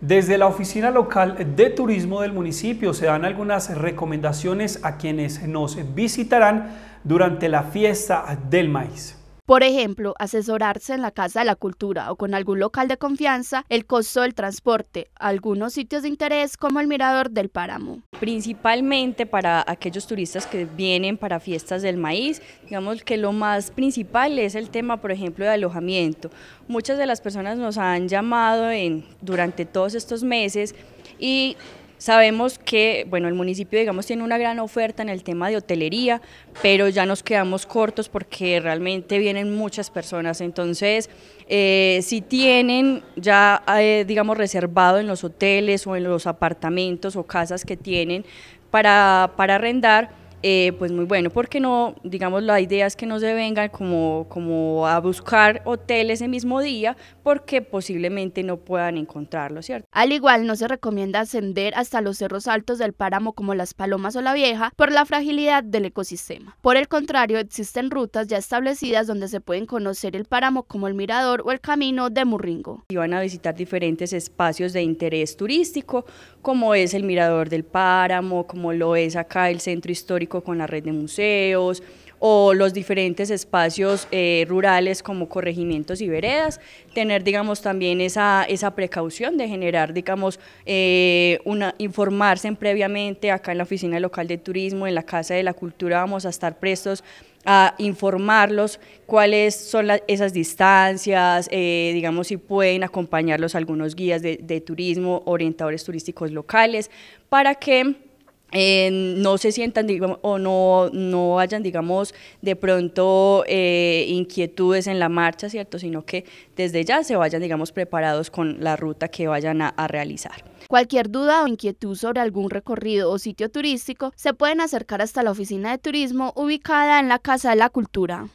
Desde la oficina local de turismo del municipio se dan algunas recomendaciones a quienes nos visitarán durante la fiesta del maíz. Por ejemplo, asesorarse en la Casa de la Cultura o con algún local de confianza, el costo del transporte, algunos sitios de interés como el Mirador del Páramo. Principalmente para aquellos turistas que vienen para fiestas del maíz, digamos que lo más principal es el tema, por ejemplo, de alojamiento. Muchas de las personas nos han llamado durante todos estos meses y Sabemos que, bueno, el municipio, digamos, tiene una gran oferta en el tema de hotelería, pero ya nos quedamos cortos porque realmente vienen muchas personas. Entonces, eh, si tienen ya, eh, digamos, reservado en los hoteles o en los apartamentos o casas que tienen para, para arrendar, eh, pues muy bueno, porque no, digamos, la idea es que no se vengan como, como a buscar hotel ese mismo día, porque posiblemente no puedan encontrarlo, ¿cierto? Al igual, no se recomienda ascender hasta los cerros altos del páramo como Las Palomas o La Vieja por la fragilidad del ecosistema. Por el contrario, existen rutas ya establecidas donde se pueden conocer el páramo como el Mirador o el Camino de Murringo. Y van a visitar diferentes espacios de interés turístico, como es el Mirador del Páramo, como lo es acá el Centro Histórico con la red de museos o los diferentes espacios eh, rurales como corregimientos y veredas, tener digamos también esa, precaución de generar digamos eh, una, informarse previamente acá en la oficina local de turismo, en la Casa de la Cultura vamos a estar prestos a informarlos cuáles son esas distancias, eh, digamos si pueden acompañarlos algunos guías de turismo, orientadores turísticos locales, para que no se sientan o no, no hayan, digamos, de pronto eh, inquietudes en la marcha, ¿cierto? Sino que desde ya se vayan, digamos, preparados con la ruta que vayan a realizar. Cualquier duda o inquietud sobre algún recorrido o sitio turístico se pueden acercar hasta la oficina de turismo ubicada en la Casa de la Cultura.